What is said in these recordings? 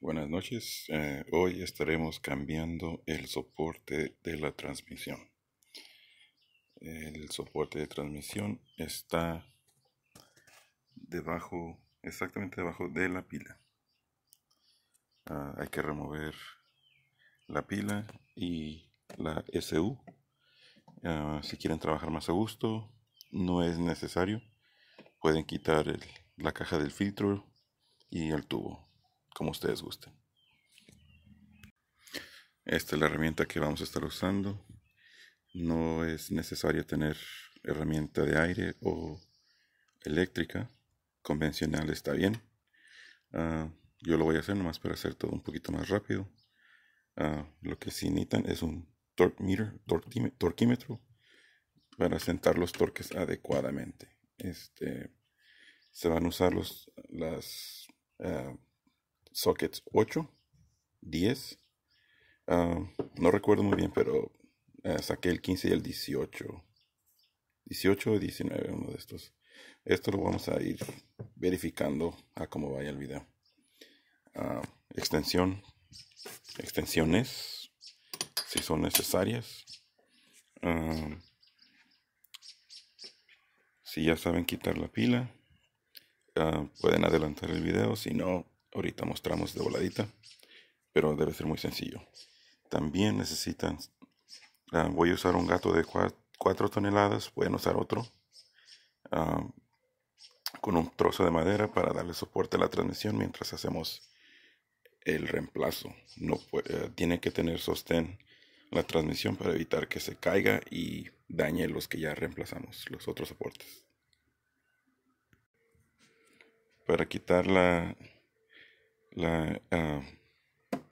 Buenas noches. Eh, hoy estaremos cambiando el soporte de la transmisión. El soporte de transmisión está debajo, exactamente debajo de la pila. Ah, hay que remover la pila y la SU. Ah, si quieren trabajar más a gusto, no es necesario. Pueden quitar la caja del filtro y el tubo como ustedes gusten. Esta es la herramienta que vamos a estar usando. No es necesario tener herramienta de aire o eléctrica. Convencional está bien. Ah, yo lo voy a hacer nomás para hacer todo un poquito más rápido. Ah, lo que sí necesitan es un torque meter, torquímetro para sentar los torques adecuadamente. Este, se van a usar los, las ah, sockets 8, 10. Ah, no recuerdo muy bien, pero eh, saqué el 15 y el 18. 18 y 19, uno de estos. Esto lo vamos a ir verificando a cómo vaya el video. Ah, extensión, extensiones, si son necesarias. Ah, si ya saben quitar la pila, pueden adelantar el video. Si no, Ahorita mostramos de voladita, pero debe ser muy sencillo. También necesitan, ah, voy a usar un gato de 4 toneladas, pueden usar otro. Ah, con un trozo de madera para darle soporte a la transmisión mientras hacemos el reemplazo. No eh, tiene que tener sostén la transmisión para evitar que se caiga y dañe los que ya reemplazamos, los otros soportes. Para quitar la la, ah,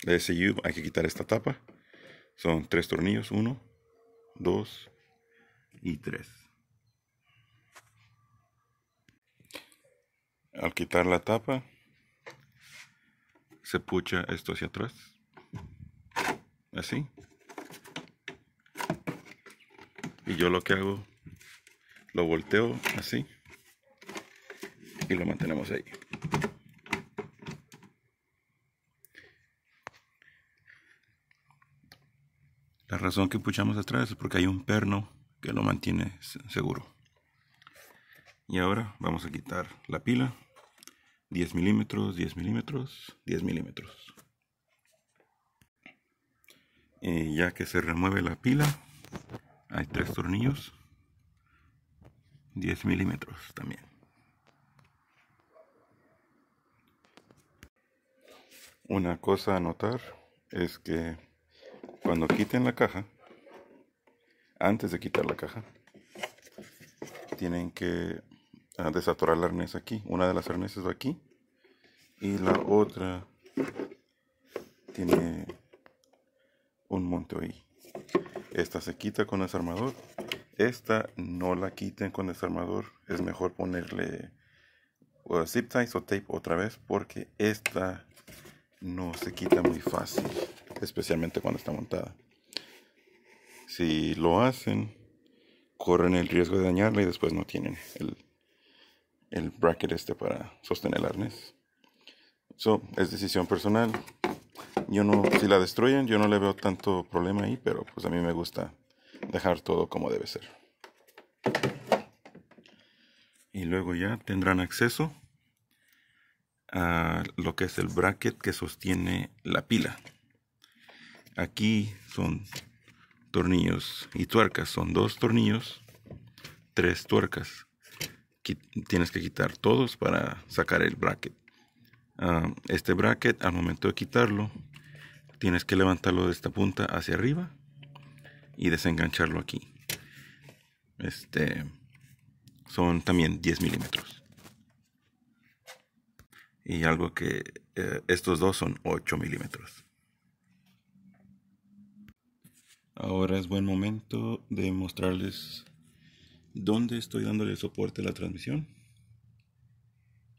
SU hay que quitar esta tapa. Son tres tornillos, uno, dos y tres. Al quitar la tapa, se pucha esto hacia atrás. Así. Y yo lo que hago, lo volteo así y lo mantenemos ahí. La razón que puchamos atrás es porque hay un perno que lo mantiene seguro. Y ahora vamos a quitar la pila. 10 milímetros, 10 milímetros, 10 milímetros. Y ya que se remueve la pila, hay tres tornillos. 10 milímetros también. Una cosa a notar es que cuando quiten la caja, antes de quitar la caja, tienen que ah, desatorar la arnés aquí. Una de las arneses va aquí y la otra tiene un monte ahí. Esta se quita con desarmador. Esta no la quiten con desarmador. Es mejor ponerle zip ties o tape otra vez porque esta no se quita muy fácil especialmente cuando está montada. Si lo hacen, corren el riesgo de dañarla y después no tienen el, bracket este para sostener el arnés. Eso es decisión personal. Yo no, si la destruyen, yo no le veo tanto problema ahí, pero pues a mí me gusta dejar todo como debe ser. Y luego ya tendrán acceso a lo que es el bracket que sostiene la pila. Aquí son tornillos y tuercas. Son dos tornillos, tres tuercas. tienes que quitar todos para sacar el bracket. Ah, este bracket, al momento de quitarlo, tienes que levantarlo de esta punta hacia arriba y desengancharlo aquí. Este son también 10 milímetros. Y algo que eh, estos dos son 8 milímetros. Ahora es buen momento de mostrarles dónde estoy dándole soporte a la transmisión.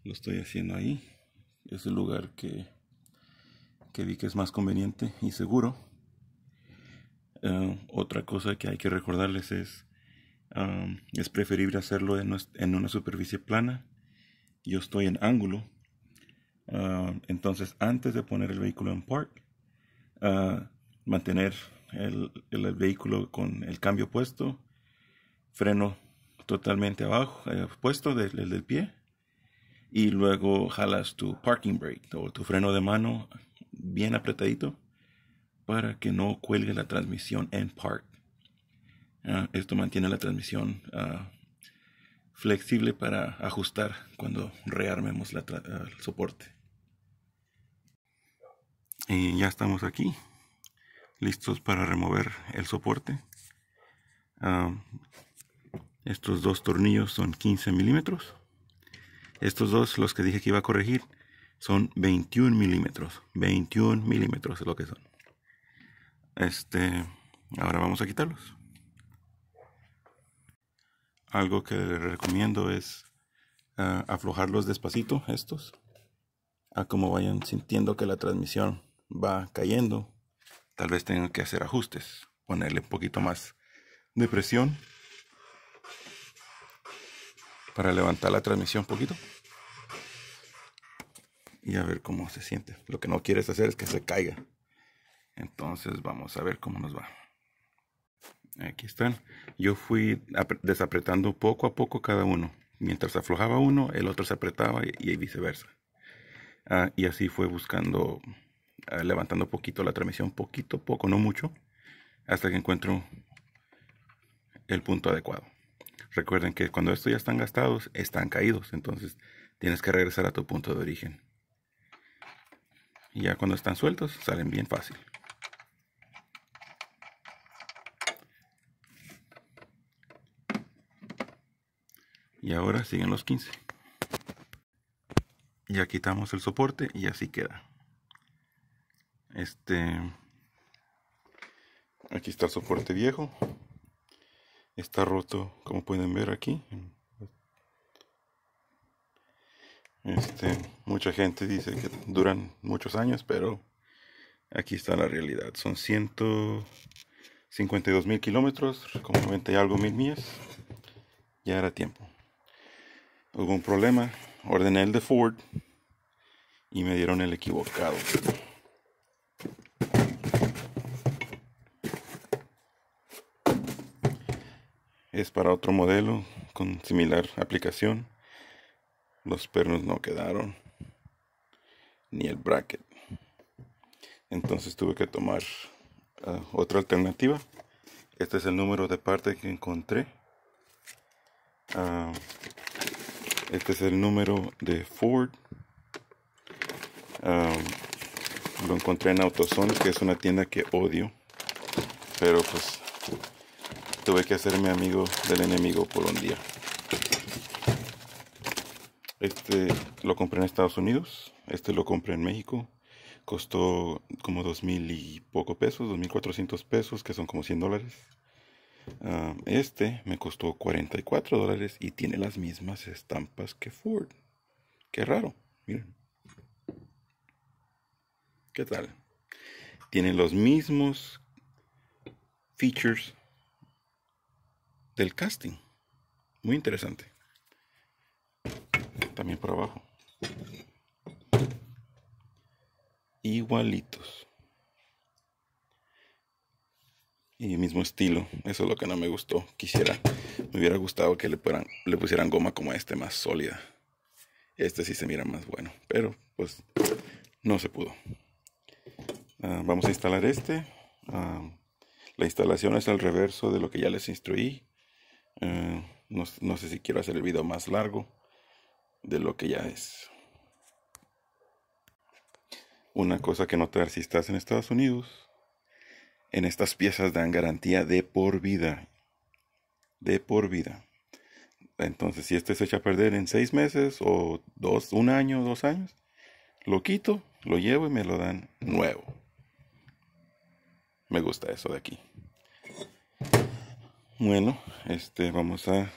Lo estoy haciendo ahí. Es el lugar que, que vi que es más conveniente y seguro. Eh, otra cosa que hay que recordarles es, um, es preferible hacerlo en, una superficie plana. Yo estoy en ángulo. Ah, entonces antes de poner el vehículo en park, ah, mantener el, vehículo con el cambio puesto, freno totalmente abajo, eh, puesto del, pie, y luego jalas tu parking brake o tu freno de mano bien apretadito para que no cuelgue la transmisión en park. Ah, esto mantiene la transmisión ah, flexible para ajustar cuando rearmemos ah, el soporte. Y ya estamos aquí listos para remover el soporte. Ah, estos dos tornillos son 15 milímetros. Estos dos, los que dije que iba a corregir, son 21 milímetros. 21 milímetros es lo que son. Este, ahora vamos a quitarlos. Algo que les recomiendo es ah, aflojarlos despacito, estos, a como vayan sintiendo que la transmisión va cayendo tal vez tenga que hacer ajustes, ponerle un poquito más de presión para levantar la transmisión un poquito y a ver cómo se siente. Lo que no quieres hacer es que se caiga. Entonces vamos a ver cómo nos va. Aquí están. Yo fui desapretando poco a poco cada uno. Mientras aflojaba uno, el otro se apretaba y, viceversa. Ah, y así fue buscando Ah, levantando poquito la transmisión, poquito, poco, no mucho, hasta que encuentro el punto adecuado. Recuerden que cuando estos ya están gastados, están caídos, entonces tienes que regresar a tu punto de origen. Y ya cuando están sueltos, salen bien fácil. Y ahora siguen los 15. Ya quitamos el soporte y así queda. Este. Aquí está el soporte viejo. Está roto, como pueden ver aquí. Este, mucha gente dice que duran muchos años, pero aquí está la realidad. Son 152 mil kilómetros, como 90 y algo mil millas. Ya era tiempo. Hubo un problema, ordené el de Ford y me dieron el equivocado. es para otro modelo con similar aplicación. Los pernos no quedaron, ni el bracket. Entonces tuve que tomar ah, otra alternativa. Este es el número de parte que encontré. Ah, este es el número de Ford. Ah, lo encontré en AutoZone, que es una tienda que odio. Pero pues tuve que hacerme amigo del enemigo por un día. Este lo compré en Estados Unidos, este lo compré en México. Costó como dos mil y poco pesos, dos mil cuatrocientos pesos, que son como 100 dólares. Ah, este me costó 44 dólares y tiene las mismas estampas que Ford. Qué raro, miren. ¿Qué tal? Tiene los mismos features del casting. Muy interesante. También por abajo. Igualitos. Y mismo estilo. Eso es lo que no me gustó. Quisiera, me hubiera gustado que le, le pusieran goma como este, más sólida. Este sí se mira más bueno, pero pues no se pudo. Ah, vamos a instalar este. Ah, la instalación es al reverso de lo que ya les instruí. Mm, no, sé si quiero hacer el video más largo de lo que ya es. Una cosa que notar si estás en Estados Unidos, en estas piezas dan garantía de por vida. De por vida. Entonces, si esto se echa a perder en seis meses o dos, un año, dos años, lo quito, lo llevo y me lo dan nuevo. Me gusta eso de aquí. Bueno, este vamos a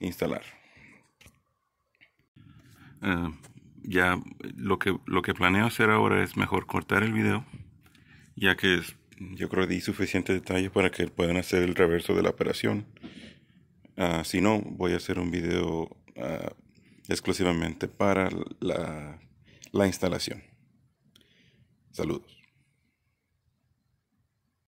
instalar. Ah, ya lo que, lo que planeo hacer ahora es mejor cortar el video, ya que yo creo que di suficiente detalle para que puedan hacer el reverso de la operación. Ah, si no, voy a hacer un video ah, exclusivamente para la, la instalación. Saludos.